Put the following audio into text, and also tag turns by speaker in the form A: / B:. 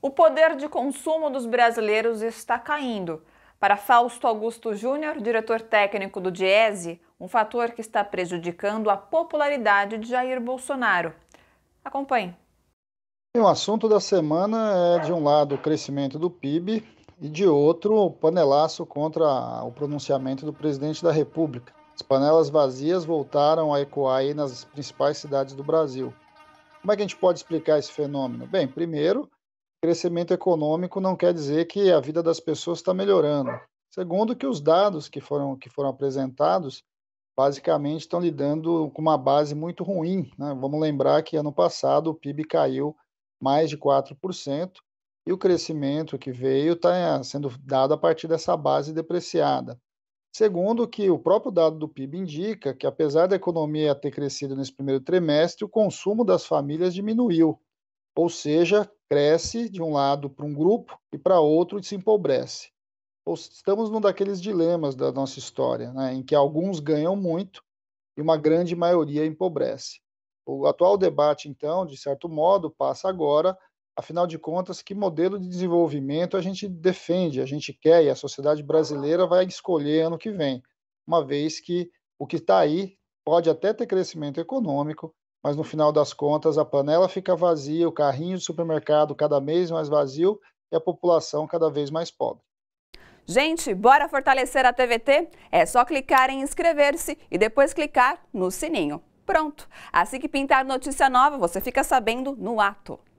A: O poder de consumo dos brasileiros está caindo. Para Fausto Augusto Júnior, diretor técnico do Diese, um fator que está prejudicando a popularidade de Jair Bolsonaro. Acompanhe.
B: O assunto da semana é, de um lado, o crescimento do PIB e, de outro, o panelaço contra o pronunciamento do presidente da República. As panelas vazias voltaram a ecoar nas principais cidades do Brasil. Como é que a gente pode explicar esse fenômeno? Bem, primeiro, crescimento econômico não quer dizer que a vida das pessoas está melhorando. Segundo, que os dados que foram, que foram apresentados basicamente estão lidando com uma base muito ruim. Né? Vamos lembrar que ano passado o PIB caiu mais de 4%, e o crescimento que veio está é, sendo dado a partir dessa base depreciada. Segundo, que o próprio dado do PIB indica que, apesar da economia ter crescido nesse primeiro trimestre, o consumo das famílias diminuiu, ou seja, cresce de um lado para um grupo e para outro se empobrece. Estamos num daqueles dilemas da nossa história, né, em que alguns ganham muito e uma grande maioria empobrece. O atual debate, então, de certo modo, passa agora, afinal de contas, que modelo de desenvolvimento a gente defende, a gente quer e a sociedade brasileira vai escolher ano que vem, uma vez que o que está aí pode até ter crescimento econômico, mas no final das contas a panela fica vazia, o carrinho de supermercado cada mês mais vazio e a população cada vez mais pobre.
C: Gente, bora fortalecer a TVT? É só clicar em inscrever-se e depois clicar no sininho. Pronto! Assim que pintar notícia nova, você fica sabendo no ato.